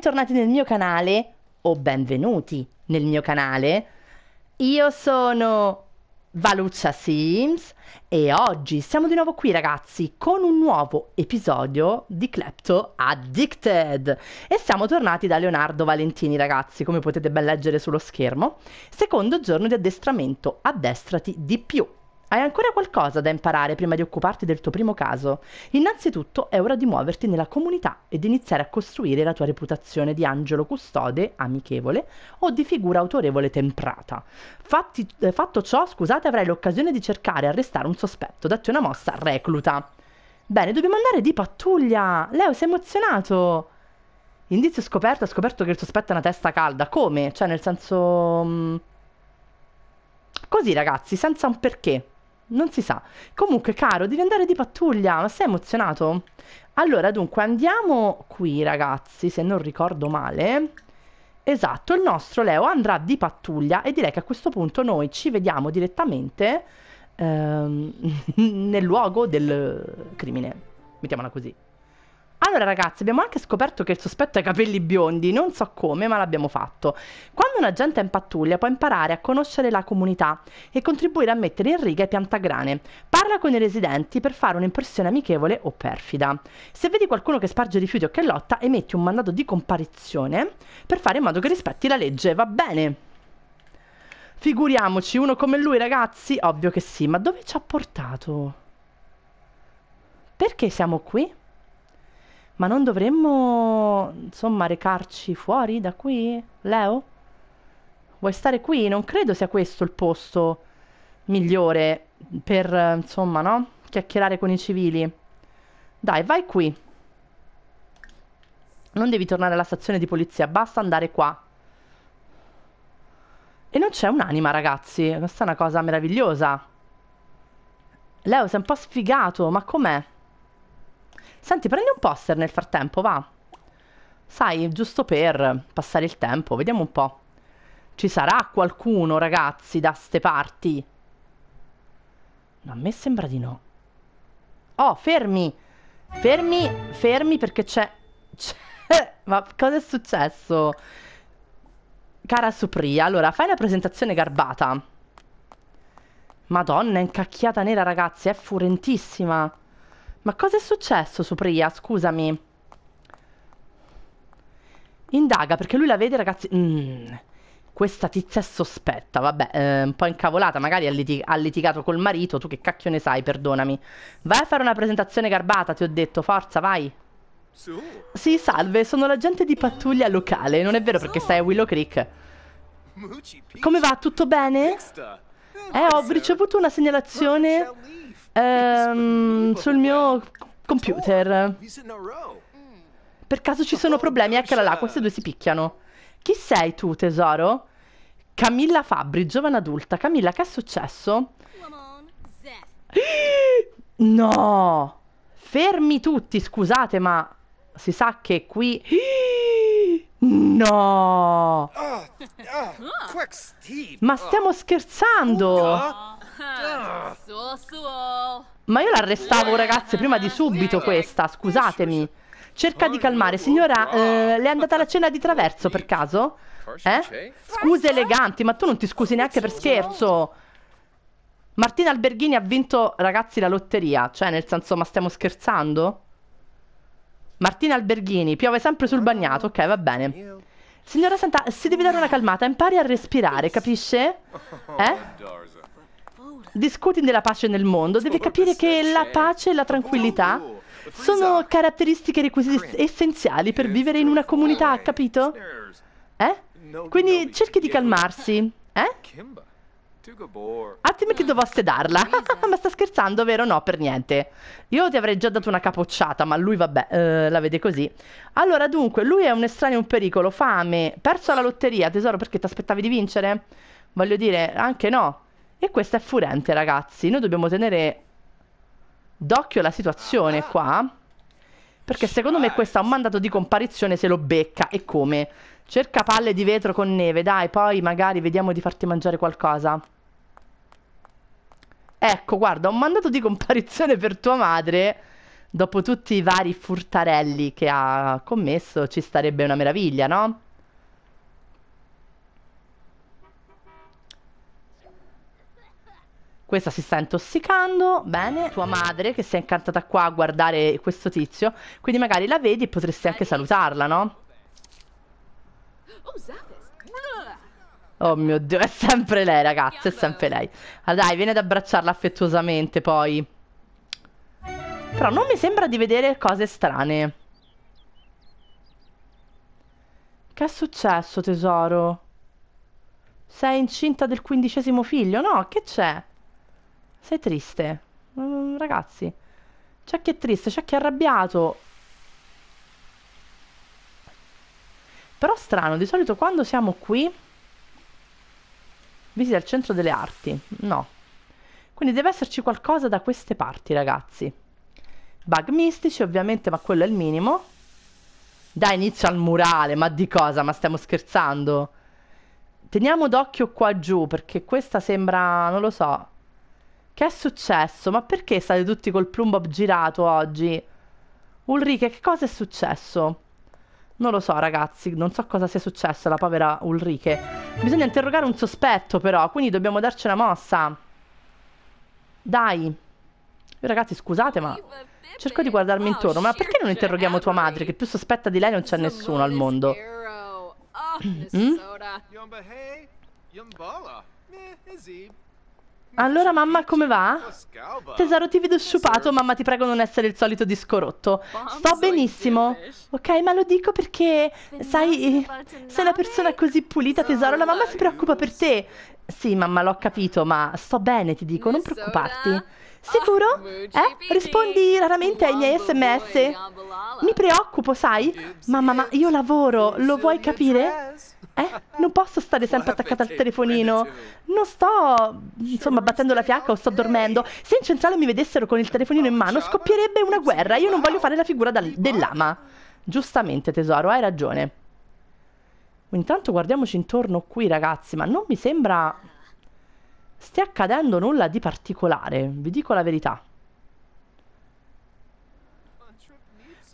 bentornati nel mio canale o benvenuti nel mio canale. Io sono Valuccia Sims e oggi siamo di nuovo qui ragazzi con un nuovo episodio di Klepto Addicted e siamo tornati da Leonardo Valentini ragazzi come potete ben leggere sullo schermo secondo giorno di addestramento addestrati di più hai ancora qualcosa da imparare prima di occuparti del tuo primo caso. Innanzitutto è ora di muoverti nella comunità ed iniziare a costruire la tua reputazione di angelo custode, amichevole o di figura autorevole temprata. Fatti, eh, fatto ciò, scusate, avrai l'occasione di cercare e arrestare un sospetto. Datti una mossa recluta. Bene, dobbiamo andare di pattuglia. Leo, sei emozionato. Indizio scoperto, ha scoperto che il sospetto è una testa calda. Come? Cioè, nel senso... Mm, così ragazzi, senza un perché. Non si sa. Comunque, caro, devi andare di pattuglia. Ma sei emozionato? Allora, dunque, andiamo qui, ragazzi, se non ricordo male. Esatto, il nostro Leo andrà di pattuglia e direi che a questo punto noi ci vediamo direttamente ehm, nel luogo del crimine. Mettiamola così. Allora ragazzi, abbiamo anche scoperto che il sospetto ha i capelli biondi, non so come, ma l'abbiamo fatto. Quando un agente è in pattuglia può imparare a conoscere la comunità e contribuire a mettere in riga i piantagrane. Parla con i residenti per fare un'impressione amichevole o perfida. Se vedi qualcuno che sparge rifiuti o che lotta, emetti un mandato di comparizione per fare in modo che rispetti la legge, va bene? Figuriamoci, uno come lui ragazzi? Ovvio che sì, ma dove ci ha portato? Perché siamo qui? Ma non dovremmo, insomma, recarci fuori da qui? Leo? Vuoi stare qui? Non credo sia questo il posto migliore per, insomma, no? Chiacchierare con i civili. Dai, vai qui. Non devi tornare alla stazione di polizia, basta andare qua. E non c'è un'anima, ragazzi. Questa è una cosa meravigliosa. Leo, sei un po' sfigato, ma com'è? Senti, prendi un poster nel frattempo, va. Sai, giusto per passare il tempo, vediamo un po'. Ci sarà qualcuno, ragazzi, da ste parti? No, a me sembra di no. Oh, fermi! Fermi, fermi perché c'è... Ma cosa è successo? Cara Supria, allora, fai una presentazione garbata. Madonna, è incacchiata nera, ragazzi, è furentissima. Ma cosa è successo, Sopria? Scusami. Indaga, perché lui la vede, ragazzi... Mm. Questa tizia è sospetta, vabbè, eh, un po' incavolata, magari ha, litig ha, litigato col marito, tu che cacchio ne sai, perdonami. Vai a fare una presentazione garbata, ti ho detto, forza, vai. Su. Sì, salve, sono l'agente di pattuglia locale, non è vero perché stai a Willow Creek. Come va, tutto bene? Eh, ho ricevuto una segnalazione ehm, sul mio computer. Per caso ci sono problemi, eccola là, queste due si picchiano. Chi sei tu, tesoro? Camilla Fabri, giovane adulta. Camilla, che è successo? No! Fermi tutti, scusate, ma si sa che qui... No! Ah, ah, ma stiamo scherzando! Ma io l'arrestavo, ragazze, prima di subito questa, scusatemi. Cerca di calmare. Signora, eh, le è andata la cena di traverso per caso? Eh? Scuse eleganti, ma tu non ti scusi neanche per scherzo. Martina Alberghini ha vinto, ragazzi, la lotteria. Cioè, nel senso, ma stiamo scherzando? Martina Alberghini, piove sempre sul bagnato, ok va bene. Signora Santa, si deve dare una calmata, impari a respirare, capisce? Eh? Discuti della pace nel mondo, devi capire che la pace e la tranquillità sono caratteristiche requisiti essenziali per vivere in una comunità, capito? Eh? Quindi cerchi di calmarsi, eh? Attimo che devo sedarla. ma sta scherzando, vero? No, per niente. Io ti avrei già dato una capocciata, ma lui, vabbè, eh, la vede così. Allora, dunque, lui è un estraneo, un pericolo, fame, perso la lotteria, tesoro, perché ti aspettavi di vincere? Voglio dire, anche no. E questa è furente, ragazzi. Noi dobbiamo tenere d'occhio la situazione qua. Perché secondo me questa ha un mandato di comparizione se lo becca. E come? Cerca palle di vetro con neve, dai, poi magari vediamo di farti mangiare qualcosa. Ecco, guarda, un mandato di comparizione per tua madre. Dopo tutti i vari furtarelli che ha commesso, ci starebbe una meraviglia, no? Questa si sta intossicando, bene, tua madre che si è incantata qua a guardare questo tizio, quindi magari la vedi e potresti anche salutarla, no? Oh, Oh mio Dio, è sempre lei, ragazzi, è sempre lei. Ah, dai, viene ad abbracciarla affettuosamente, poi. Però non mi sembra di vedere cose strane. Che è successo, tesoro? Sei incinta del quindicesimo figlio? No, che c'è? Sei triste. Mm, ragazzi, c'è chi è triste, c'è chi è arrabbiato. Però strano, di solito quando siamo qui... Visita il centro delle arti. No. Quindi deve esserci qualcosa da queste parti, ragazzi. Bug mistici, ovviamente, ma quello è il minimo. Dai inizio al murale, ma di cosa? Ma stiamo scherzando? Teniamo d'occhio qua giù, perché questa sembra... non lo so. Che è successo? Ma perché state tutti col plumbob girato oggi? Ulrike, che cosa è successo? Non lo so ragazzi, non so cosa sia successo alla povera Ulrike. Bisogna interrogare un sospetto però, quindi dobbiamo darci una mossa. Dai. Ragazzi scusate ma... Cerco di guardarmi intorno, ma perché non interroghiamo tua madre, che più sospetta di lei non c'è nessuno al mondo? Oh, mm? Allora mamma come va? Tesoro ti vedo sciupato, mamma ti prego non essere il solito disco Sto benissimo. Ok, ma lo dico perché, sai, eh, sei una persona così pulita tesoro, la mamma si preoccupa per te. Sì mamma l'ho capito, ma sto bene ti dico, non preoccuparti. Sicuro? Ah, eh? Rispondi raramente ai miei sms? Mi preoccupo, sai? Mamma, ma io lavoro, lo vuoi capire? Eh? Non posso stare sempre attaccata al telefonino. Non sto, insomma, battendo la fiacca o sto dormendo. Se in centrale mi vedessero con il telefonino in mano, scoppierebbe una guerra. Io non voglio fare la figura da, dell'ama. Giustamente, tesoro, hai ragione. Intanto guardiamoci intorno qui, ragazzi, ma non mi sembra stia accadendo nulla di particolare, vi dico la verità.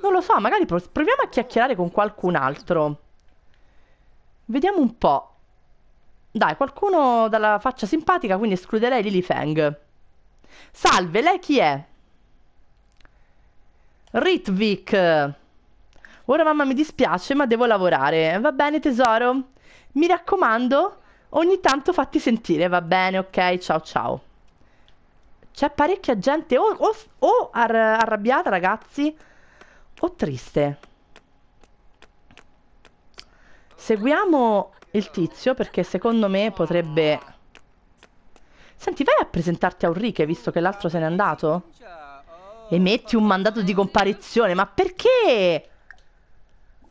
Non lo so, magari proviamo a chiacchierare con qualcun altro. Vediamo un po'. Dai, qualcuno dalla faccia simpatica, quindi escluderei Lily Fang. Salve, lei chi è? Ritvik. Ora mamma mi dispiace, ma devo lavorare. Va bene, tesoro? Mi raccomando, ogni tanto fatti sentire, va bene, ok? Ciao, ciao. C'è parecchia gente o, o, o arrabbiata, ragazzi, o oh, triste. Seguiamo il tizio perché secondo me potrebbe... Senti, vai a presentarti a Ulrike visto che l'altro se n'è andato? Emetti un mandato di comparizione, ma perché?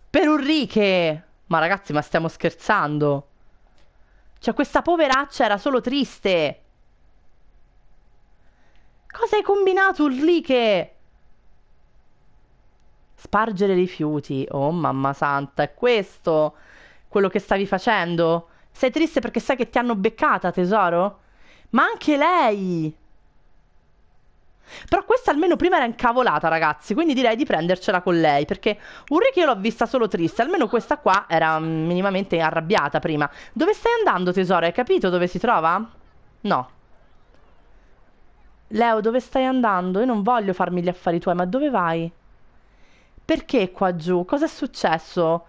Per Ulrike! Ma ragazzi, ma stiamo scherzando? Cioè, questa poveraccia era solo triste. Cosa hai combinato, Ulrike? Spargere rifiuti. Oh, mamma santa, è questo? quello che stavi facendo. Sei triste perché sai che ti hanno beccata, tesoro? Ma anche lei! Però questa almeno prima era incavolata, ragazzi, quindi direi di prendercela con lei, perché Ulrich io l'ho vista solo triste, almeno questa qua era minimamente arrabbiata prima. Dove stai andando, tesoro? Hai capito dove si trova? No. Leo, dove stai andando? Io non voglio farmi gli affari tuoi, ma dove vai? Perché qua giù? Cosa è successo?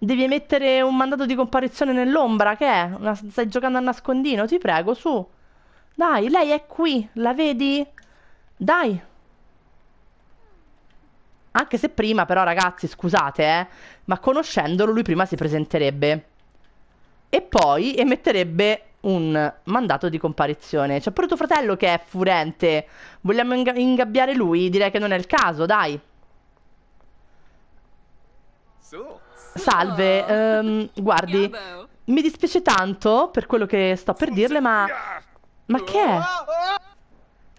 Devi mettere un mandato di comparizione nell'ombra, che è? Una, stai giocando a nascondino? Ti prego, su. Dai, lei è qui, la vedi? Dai. Anche se prima, però, ragazzi, scusate, eh, ma conoscendolo lui prima si presenterebbe. E poi emetterebbe un mandato di comparizione. C'è pure tuo fratello che è furente. Vogliamo inga ingabbiare lui? Direi che non è il caso, dai. Su. Salve, um, guardi, mi dispiace tanto per quello che sto per dirle, ma... Ma che è?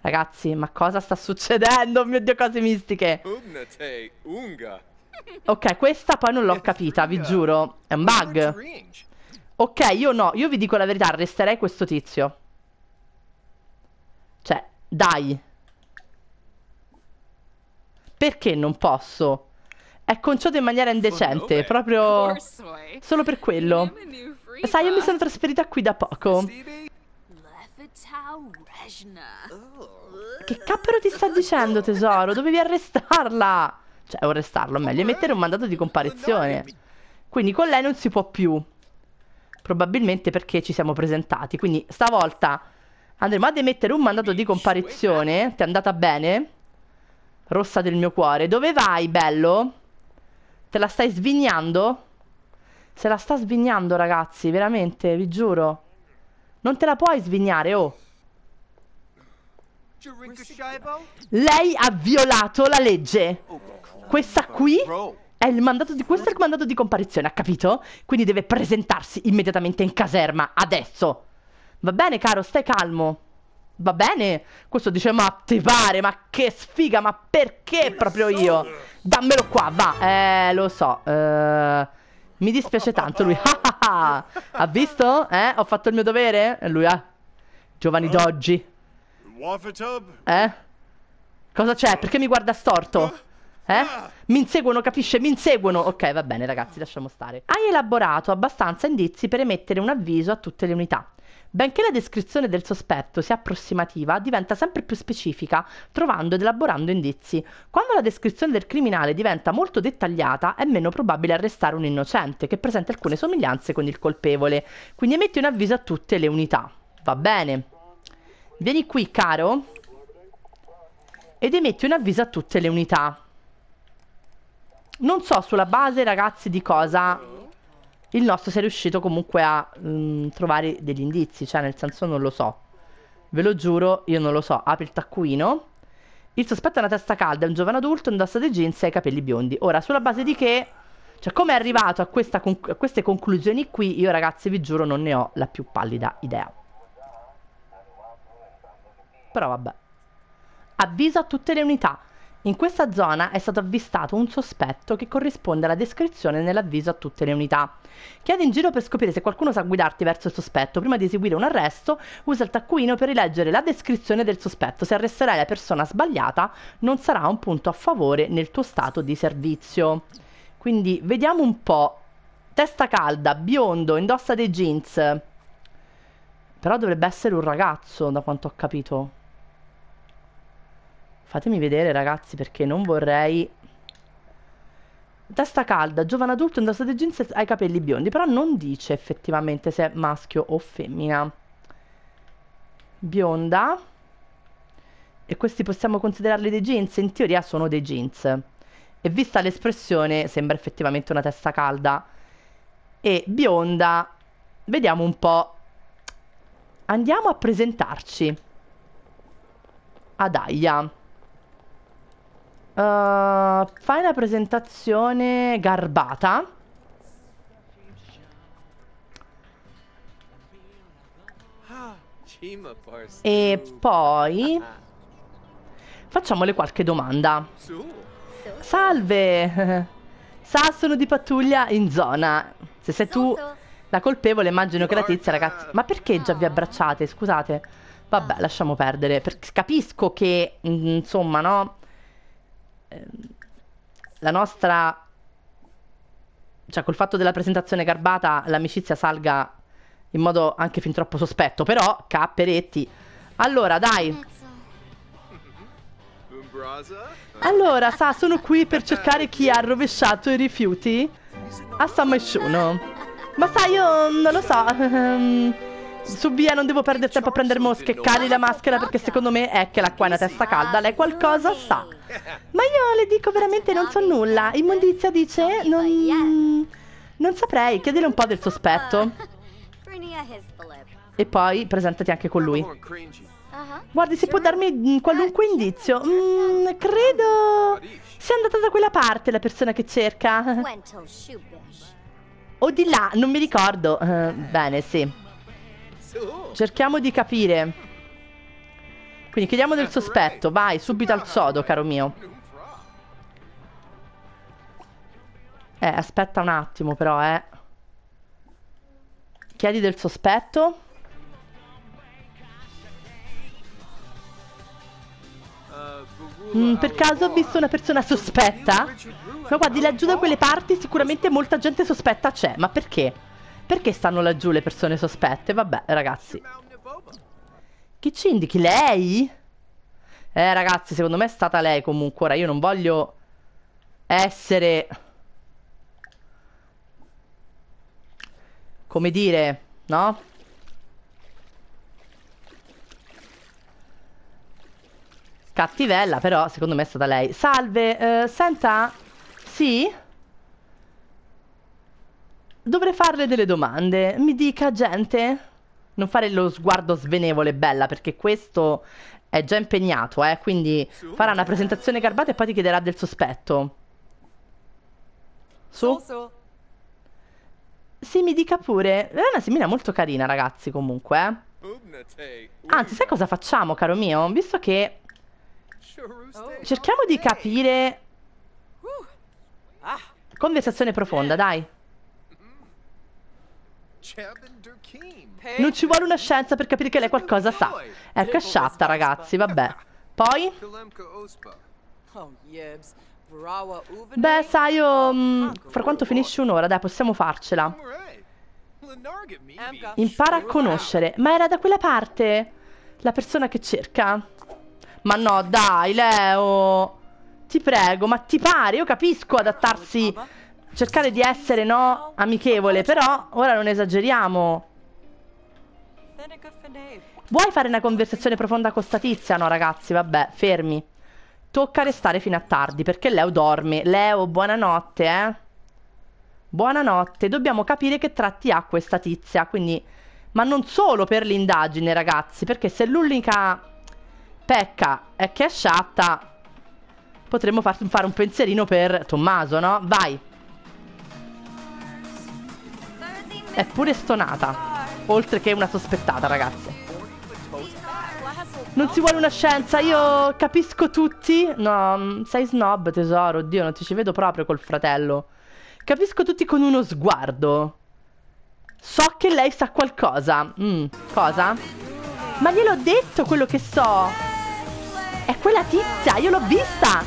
Ragazzi, ma cosa sta succedendo? Mio Dio, cose mistiche. Ok, questa poi non l'ho capita, vi giuro. È un bug. Ok, io no, io vi dico la verità, arresterei questo tizio. Cioè, dai. Perché non posso? è conciato in maniera indecente, proprio solo per quello. Sai, io mi sono trasferita qui da poco. Che cappero ti sta dicendo, tesoro? Dovevi arrestarla! Cioè, o arrestarlo, meglio, emettere un mandato di comparizione. Quindi con lei non si può più. Probabilmente perché ci siamo presentati. Quindi stavolta andremo ad emettere un mandato di comparizione. Ti è andata bene? Rossa del mio cuore. Dove vai, bello? Te la stai svignando? Se la sta svignando, ragazzi, veramente, vi giuro. Non te la puoi svignare, oh. Lei ha violato la legge. Questa qui è il mandato di... Questo è il mandato di comparizione, ha capito? Quindi deve presentarsi immediatamente in caserma, adesso. Va bene, caro, stai calmo. Va bene? Questo dice ma ti pare, ma che sfiga, ma perché proprio io? Dammelo qua, va, eh, lo so eh, Mi dispiace tanto lui Ha visto? Eh, ho fatto il mio dovere? Eh, lui, ah Giovani eh? Doggi Eh? Cosa c'è? Perché mi guarda storto? Eh? Eh? Ah. Mi inseguono, capisce? Mi inseguono. Ok, va bene, ragazzi, lasciamo stare. Hai elaborato abbastanza indizi per emettere un avviso a tutte le unità. Benché la descrizione del sospetto sia approssimativa, diventa sempre più specifica, trovando ed elaborando indizi. Quando la descrizione del criminale diventa molto dettagliata, è meno probabile arrestare un innocente, che presenta alcune somiglianze con il colpevole. Quindi emetti un avviso a tutte le unità. Va bene. Vieni qui, caro. Ed emetti un avviso a tutte le unità non so sulla base, ragazzi, di cosa il nostro sia riuscito comunque a mh, mm, trovare degli indizi. Cioè, nel senso, non lo so. Ve lo giuro, io non lo so. Apri il taccuino. Il sospetto è una testa calda, è un giovane adulto, indossa dei jeans e ha i capelli biondi. Ora, sulla base di che... Cioè, come è arrivato a, conc a queste conclusioni qui, io ragazzi vi giuro non ne ho la più pallida idea. Però vabbè. Avviso a tutte le unità. In questa zona è stato avvistato un sospetto che corrisponde alla descrizione nell'avviso a tutte le unità. Chiedi in giro per scoprire se qualcuno sa guidarti verso il sospetto. Prima di eseguire un arresto, usa il taccuino per rileggere la descrizione del sospetto. Se arresterai la persona sbagliata, non sarà un punto a favore nel tuo stato di servizio. Quindi vediamo un po'. Testa calda, biondo, indossa dei jeans. Però dovrebbe essere un ragazzo, da quanto ho capito. Fatemi vedere ragazzi perché non vorrei... Testa calda, giovane adulto, indossa dei jeans e ha i capelli biondi, però non dice effettivamente se è maschio o femmina. Bionda. E questi possiamo considerarli dei jeans? In teoria sono dei jeans. E vista l'espressione sembra effettivamente una testa calda. E bionda, vediamo un po'. Andiamo a presentarci. Ad Aia. Uh, fai una presentazione garbata. E poi facciamole qualche domanda. Salve! Sa, sono di pattuglia in zona. Se sei tu la colpevole, immagino che la tizia, ragazzi. Ma perché già vi abbracciate? Scusate. Vabbè, ah. lasciamo perdere. Per... Capisco che, insomma, no? Ehm, la nostra cioè col fatto della presentazione garbata l'amicizia salga in modo anche fin troppo sospetto, però Capperetti. Allora, dai. Allora, sa, sono qui per cercare chi ha rovesciato i rifiuti a San Ma sai, io non lo so. Subia, non devo perdere tempo a prendere mosche Cali la maschera perché secondo me è che l'acqua è una testa calda Lei qualcosa sa Ma io le dico veramente non so nulla Immondizia dice non... Non saprei, Chiedere un po' del sospetto E poi presentati anche con lui Guardi, se può darmi qualunque indizio mm, Credo sia andata da quella parte la persona che cerca O di là, non mi ricordo eh, Bene, sì Cerchiamo di capire. Quindi chiediamo del sospetto. Vai, subito al sodo, caro mio. Eh, aspetta un attimo però, eh. Chiedi del sospetto. Mm, per caso ho visto una persona sospetta? Ma guardi, laggiù da quelle parti sicuramente molta gente sospetta c'è, ma perché? Perché stanno laggiù le persone sospette? Vabbè, ragazzi. Chi ci indichi? Lei? Eh, ragazzi, secondo me è stata lei comunque. Ora, io non voglio essere... Come dire, no? Cattivella, però, secondo me è stata lei. Salve, eh, senta... Sì? dovrei farle delle domande. Mi dica, gente, non fare lo sguardo svenevole, bella, perché questo è già impegnato, eh, quindi farà una presentazione garbata e poi ti chiederà del sospetto. Su? Sì, mi dica pure. È una semina molto carina, ragazzi, comunque. Eh. Anzi, sai cosa facciamo, caro mio? Visto che... Cerchiamo di capire... Ah. Conversazione profonda, eh. dai. Non ci vuole una scienza per capire che lei qualcosa sa. È casciatta, ragazzi, vabbè. Poi? Beh, sai, io... Mh, mm, fra quanto finisce un'ora, dai, possiamo farcela. Impara a conoscere. Ma era da quella parte? La persona che cerca? Ma no, dai, Leo. Ti prego, ma ti pare? Io capisco adattarsi cercare di essere, no, amichevole, però ora non esageriamo. Vuoi fare una conversazione profonda con sta No, ragazzi, vabbè, fermi. Tocca restare fino a tardi, perché Leo dorme. Leo, buonanotte, eh. Buonanotte. Dobbiamo capire che tratti ha questa tizia, quindi... Ma non solo per l'indagine, ragazzi, perché se l'unica pecca è che è sciatta, potremmo far fare un pensierino per Tommaso, no? Vai! è pure stonata, oltre che una sospettata, ragazze. Non si vuole una scienza, io capisco tutti. No, mm, sei snob, tesoro, oddio, non ti ci vedo proprio col fratello. Capisco tutti con uno sguardo. So che lei sa qualcosa. Mm, cosa? Ma gliel'ho detto quello che so. È quella tizia, io l'ho vista.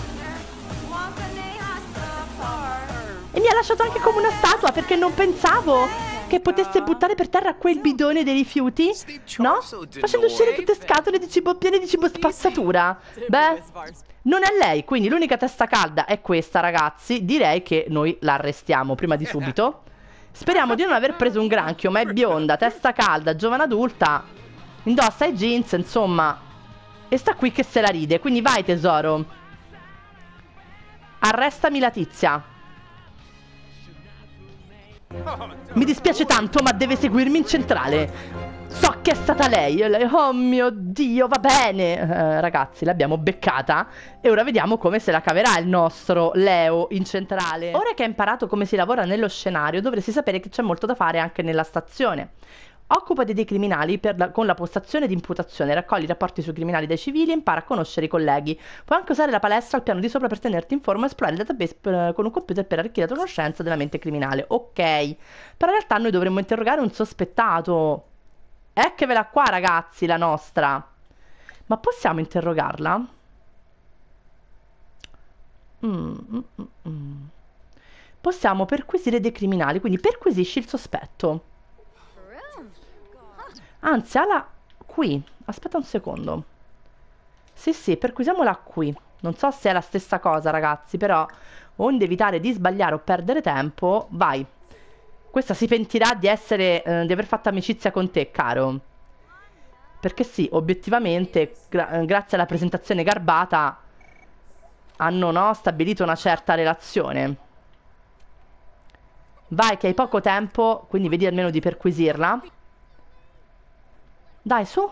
E mi ha lasciato anche come una statua perché non pensavo che potesse buttare per terra quel bidone dei rifiuti, no? Facendo uscire tutte scatole di cibo piene di cibo spazzatura. Beh, non è lei, quindi l'unica testa calda è questa, ragazzi. Direi che noi l'arrestiamo prima di subito. Speriamo di non aver preso un granchio, ma è bionda, testa calda, giovane adulta. Indossa i jeans, insomma. E sta qui che se la ride, quindi vai tesoro. Arrestami la tizia. Mi dispiace tanto, ma deve seguirmi in centrale. So che è stata lei. oh mio dio, va bene. Eh, ragazzi, l'abbiamo beccata. E ora vediamo come se la caverà il nostro Leo in centrale. Ora che hai imparato come si lavora nello scenario, dovresti sapere che c'è molto da fare anche nella stazione. Occupati dei criminali la, con la postazione di imputazione, raccogli rapporti sui criminali dai civili e impara a conoscere i colleghi. Puoi anche usare la palestra al piano di sopra per tenerti in forma e esplorare il database per, eh, con un computer per arricchire la conoscenza della mente criminale. Ok, però in realtà noi dovremmo interrogare un sospettato. Eccovela qua ragazzi, la nostra. Ma possiamo interrogarla? Mm, mm, mm, mm. Possiamo perquisire dei criminali, quindi perquisisci il sospetto. Anzi, ala qui. Aspetta un secondo. Sì, sì, perquisiamola qui. Non so se è la stessa cosa, ragazzi, però onde evitare di sbagliare o perdere tempo, vai. Questa si pentirà di, essere, eh, di aver fatto amicizia con te, caro. Perché sì, obiettivamente, gra eh, grazie alla presentazione garbata, hanno no, stabilito una certa relazione. Vai che hai poco tempo, quindi vedi almeno di perquisirla. Dai, su.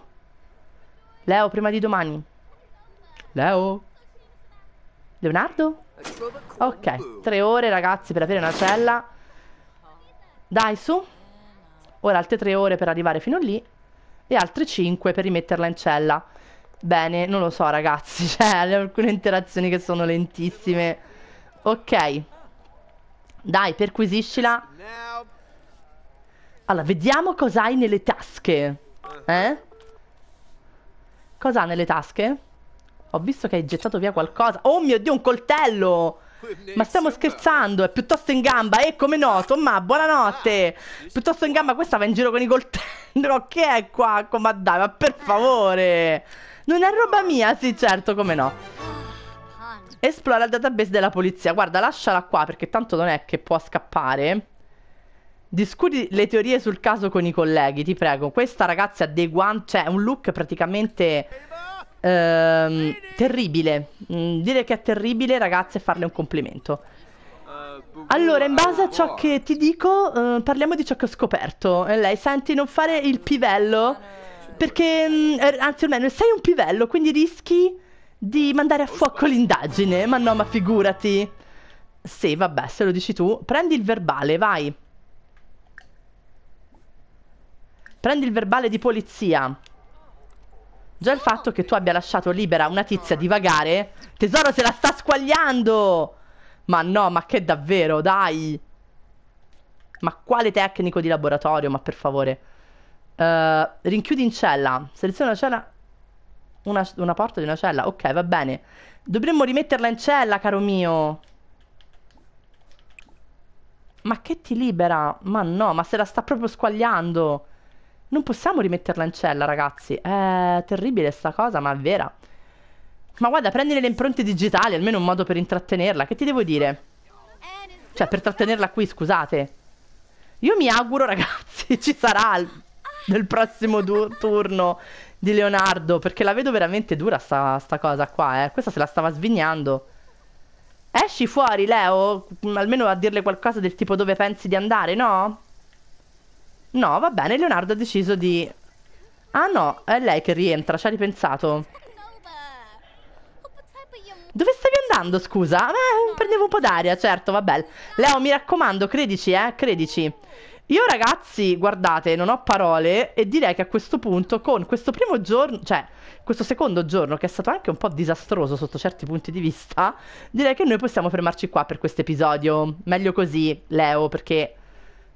Leo, prima di domani. Leo? Leonardo? Ok, tre ore ragazzi per avere una cella. Dai, su. Ora altre tre ore per arrivare fino lì e altre cinque per rimetterla in cella. Bene, non lo so ragazzi, cioè alcune interazioni che sono lentissime. Ok. Dai, perquisiscila. Allora, vediamo cosa hai nelle tasche. Eh? Cosa ha nelle tasche? Ho visto che hai gettato via qualcosa. Oh mio Dio, un coltello! Ma stiamo scherzando, è piuttosto in gamba, eh, come no, Tomma, buonanotte! Ah, piuttosto in gamba, questa va in giro con i coltelli, no, che è qua? Ma dai, ma per favore! Non è roba mia, sì, certo, come no. Esplora il database della polizia, guarda, lasciala qua, perché tanto non è che può scappare. Discuti le teorie sul caso con i colleghi, ti prego. Questa ragazza ha dei guanti, cioè un look praticamente ehm, terribile. Mm, dire che è terribile, ragazze, è farle un complimento. Allora, in base a ciò che ti dico, eh, parliamo di ciò che ho scoperto. E eh, lei, senti, non fare il pivello, perché, mh, mm, er, anzi, almeno sei un pivello, quindi rischi di mandare a fuoco l'indagine. Ma no, ma figurati. Sì, vabbè, se lo dici tu. Prendi il verbale, vai. Prendi il verbale di polizia. Già il fatto che tu abbia lasciato libera una tizia divagare. Tesoro se la sta squagliando! Ma no, ma che davvero, dai! Ma quale tecnico di laboratorio, ma per favore. Uh, rinchiudi in cella. Seleziona una cella... Una, una porta di una cella. Ok, va bene. Dovremmo rimetterla in cella, caro mio. Ma che ti libera? Ma no, ma se la sta proprio squagliando. Non possiamo rimetterla in cella, ragazzi. È terribile sta cosa, ma è vera. Ma guarda, prendi le impronte digitali, almeno un modo per intrattenerla. Che ti devo dire? Cioè, per trattenerla qui, scusate. Io mi auguro, ragazzi, ci sarà il, nel prossimo turno di Leonardo, perché la vedo veramente dura sta, sta cosa qua, eh. Questa se la stava svignando. Esci fuori, Leo, mm, almeno a dirle qualcosa del tipo dove pensi di andare, no? No, va bene, Leonardo ha deciso di... Ah no, è lei che rientra, ci ha ripensato. Dove stavi andando, scusa? Ah, eh, prendevo un po' d'aria, certo, vabbè. Leo, mi raccomando, credici, eh, credici. Io ragazzi, guardate, non ho parole e direi che a questo punto con questo primo giorno, cioè questo secondo giorno che è stato anche un po' disastroso sotto certi punti di vista, direi che noi possiamo fermarci qua per questo episodio. Meglio così, Leo, perché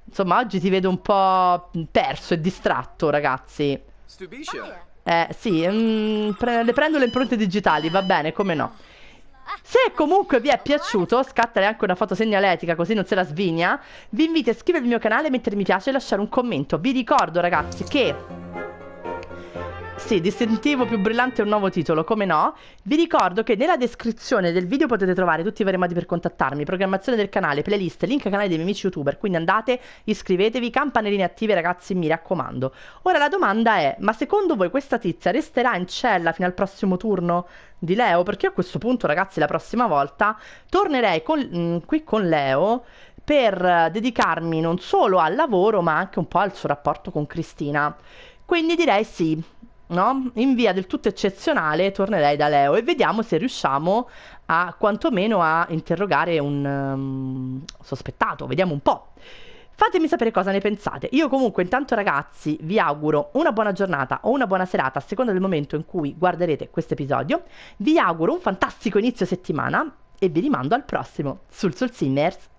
Insomma, oggi ti vedo un po' perso e distratto, ragazzi. Stubisce. Eh, sì, mm, pre le prendo le impronte digitali, va bene, come no. Se comunque vi è piaciuto, scattare anche una foto segnaletica così non se la svigna, vi invito a iscrivervi al mio canale, mettere mi piace e lasciare un commento. Vi ricordo ragazzi che sì, distintivo più brillante è un nuovo titolo, come no? Vi ricordo che nella descrizione del video potete trovare tutti i vari modi per contattarmi, programmazione del canale, playlist, link al canale dei miei amici youtuber, quindi andate, iscrivetevi, campanelline attive ragazzi, mi raccomando. Ora la domanda è, ma secondo voi questa tizia resterà in cella fino al prossimo turno di Leo? Perché a questo punto ragazzi la prossima volta tornerei con, mh, mm, qui con Leo per dedicarmi non solo al lavoro ma anche un po' al suo rapporto con Cristina. Quindi direi sì, no? in via del tutto eccezionale tornerei da Leo e vediamo se riusciamo a quantomeno a interrogare un um, sospettato, vediamo un po'. Fatemi sapere cosa ne pensate. Io comunque intanto ragazzi vi auguro una buona giornata o una buona serata a seconda del momento in cui guarderete questo episodio. Vi auguro un fantastico inizio settimana e vi rimando al prossimo sul Soul Simmers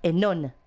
e non.